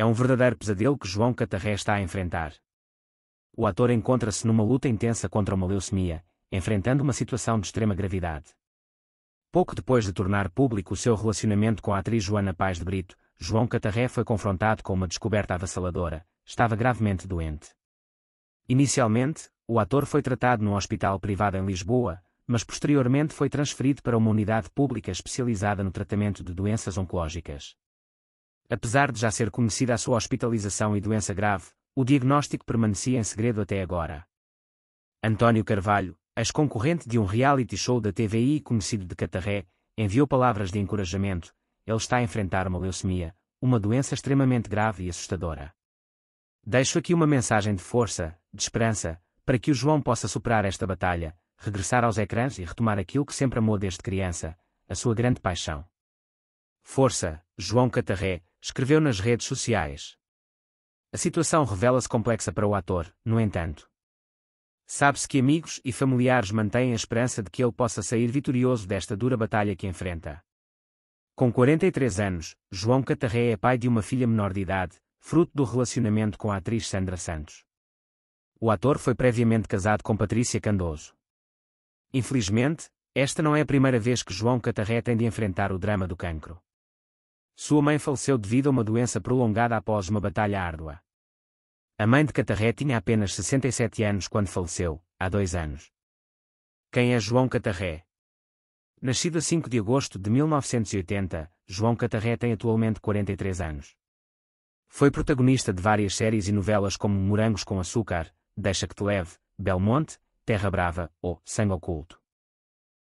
É um verdadeiro pesadelo que João Catarré está a enfrentar. O ator encontra-se numa luta intensa contra uma leucemia, enfrentando uma situação de extrema gravidade. Pouco depois de tornar público o seu relacionamento com a atriz Joana Paz de Brito, João Catarré foi confrontado com uma descoberta avassaladora, estava gravemente doente. Inicialmente, o ator foi tratado num hospital privado em Lisboa, mas posteriormente foi transferido para uma unidade pública especializada no tratamento de doenças oncológicas. Apesar de já ser conhecida a sua hospitalização e doença grave, o diagnóstico permanecia em segredo até agora. António Carvalho, ex-concorrente de um reality show da TVI conhecido de Catarré, enviou palavras de encorajamento. Ele está a enfrentar uma leucemia, uma doença extremamente grave e assustadora. Deixo aqui uma mensagem de força, de esperança, para que o João possa superar esta batalha, regressar aos ecrãs e retomar aquilo que sempre amou desde criança, a sua grande paixão. Força, João Catarré, escreveu nas redes sociais. A situação revela-se complexa para o ator, no entanto. Sabe-se que amigos e familiares mantêm a esperança de que ele possa sair vitorioso desta dura batalha que enfrenta. Com 43 anos, João Catarré é pai de uma filha menor de idade, fruto do relacionamento com a atriz Sandra Santos. O ator foi previamente casado com Patrícia Candoso. Infelizmente, esta não é a primeira vez que João Catarré tem de enfrentar o drama do cancro. Sua mãe faleceu devido a uma doença prolongada após uma batalha árdua. A mãe de Catarré tinha apenas 67 anos quando faleceu, há dois anos. Quem é João Catarré? Nascido a 5 de agosto de 1980, João Catarré tem atualmente 43 anos. Foi protagonista de várias séries e novelas como Morangos com Açúcar, Deixa que te leve, Belmonte, Terra Brava ou Sangue Oculto.